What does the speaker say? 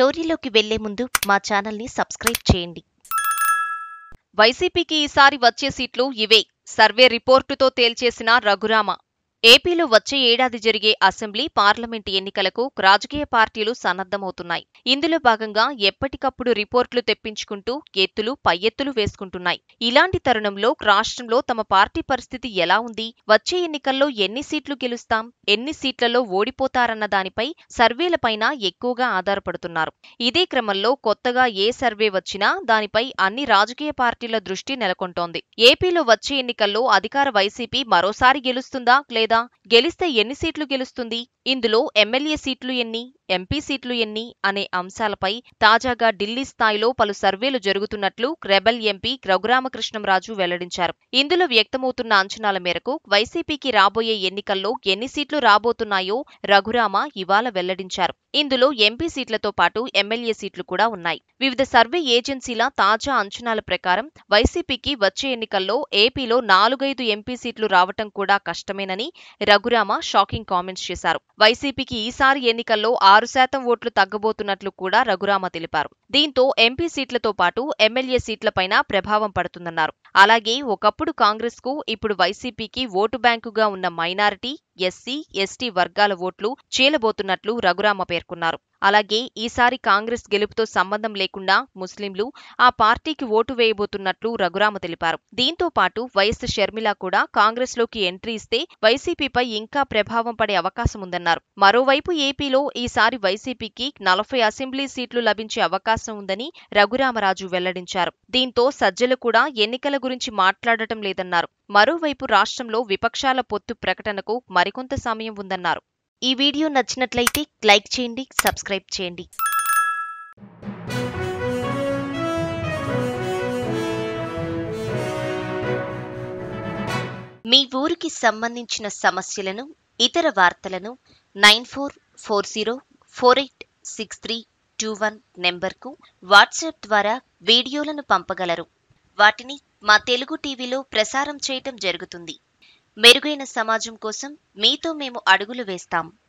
స్టోరీలోకి వెళ్లే ముందు మా ఛానల్ని సబ్స్క్రైబ్ చేయండి వైసీపీకి ఈసారి వచ్చే సీట్లు ఇవే సర్వే రిపోర్టుతో తేల్చేసిన రఘురామ ఏపీలో వచ్చే ఏడాది జరిగే అసెంబ్లీ పార్లమెంటు ఎన్నికలకు రాజకీయ పార్టీలు సన్నద్ధమవుతున్నాయి ఇందులో భాగంగా ఎప్పటికప్పుడు రిపోర్టులు తెప్పించుకుంటూ ఎత్తులు పై ఎత్తులు వేసుకుంటున్నాయి ఇలాంటి తరుణంలో రాష్ట్రంలో తమ పార్టీ పరిస్థితి ఎలా ఉంది వచ్చే ఎన్నికల్లో ఎన్ని సీట్లు గెలుస్తాం ఎన్ని సీట్లలో ఓడిపోతారన్న దానిపై సర్వేలపైన ఎక్కువగా ఆధారపడుతున్నారు ఇదే క్రమంలో కొత్తగా ఏ సర్వే వచ్చినా దానిపై అన్ని రాజకీయ పార్టీల దృష్టి నెలకొంటోంది ఏపీలో వచ్చే ఎన్నికల్లో అధికార వైసీపీ మరోసారి గెలుస్తుందా లేదా గెలిస్తే ఎన్ని సీట్లు గెలుస్తుంది ఇందులో ఎమ్మెల్యే సీట్లు ఎన్ని ఎంపీ సీట్లు ఎన్ని అనే అంశాలపై తాజాగా ఢిల్లీ స్థాయిలో పలు సర్వేలు జరుగుతున్నట్లు రెబల్ ఎంపీ రఘురామకృష్ణంరాజు వెల్లడించారు ఇందులో వ్యక్తమవుతున్న అంచనాల మేరకు వైసీపీకి రాబోయే ఎన్నికల్లో ఎన్ని సీట్లు రాబోతున్నాయో రఘురామ ఇవాళ వెల్లడించారు ఇందులో ఎంపీ సీట్లతో పాటు ఎమ్మెల్యే సీట్లు కూడా ఉన్నాయి వివిధ సర్వే ఏజెన్సీల తాజా అంచనాల ప్రకారం వైసీపీకి వచ్చే ఎన్నికల్లో ఏపీలో నాలుగైదు ఎంపీ సీట్లు రావటం కూడా కష్టమేనని రఘురామ షాకింగ్ కామెంట్స్ చేశారు వైసీపీకి ఈసారి ఎన్నికల్లో ఆ ఆరు శాతం ఓట్లు తగ్గబోతున్నట్లు కూడా రఘురామ తెలిపారు దీంతో ఎంపీ సీట్లతో పాటు ఎమ్మెల్యే సీట్లపైన ప్రభావం పడుతుందన్నారు అలాగే ఒకప్పుడు కాంగ్రెస్ కు ఇప్పుడు వైసీపీకి ఓటు బ్యాంకుగా ఉన్న మైనారిటీ ఎస్సీ ఎస్టీ వర్గాల ఓట్లు చీలబోతున్నట్లు రఘురామ పేర్కొన్నారు అలాగే ఈసారి కాంగ్రెస్ గెలుపుతో సంబంధం లేకుండా ముస్లింలు ఆ పార్టీకి ఓటు వేయబోతున్నట్లు రఘురామ తెలిపారు దీంతో పాటు వైఎస్ షర్మిల కూడా కాంగ్రెస్లోకి ఎంట్రీ ఇస్తే వైసీపీపై ఇంకా ప్రభావం పడే అవకాశం ఉందన్నారు మరోవైపు ఏపీలో ఈసారి వైసీపీకి నలభై అసెంబ్లీ సీట్లు లభించే అవకాశం ఉందని రఘురామరాజు వెల్లడించారు దీంతో సజ్జలు కూడా ఎన్నికల గురించి మాట్లాడటం లేదన్నారు మరోవైపు రాష్ట్రంలో విపక్షాల పొత్తు ప్రకటనకు మరికొంత సమయం ఉందన్నారు ఈ వీడియో నచ్చినట్లయితే లైక్ చేయండి సబ్స్క్రైబ్ చేయండి మీ ఊరికి సంబంధించిన సమస్యలను ఇతర వార్తలను nine four four zero four eight six three two one నెంబర్కు వాట్సాప్ ద్వారా వీడియోలను పంపగలరు వాటిని మా తెలుగు టీవీలో ప్రసారం చేయటం జరుగుతుంది మెరుగైన సమాజం కోసం మీతో మేము అడుగులు వేస్తాం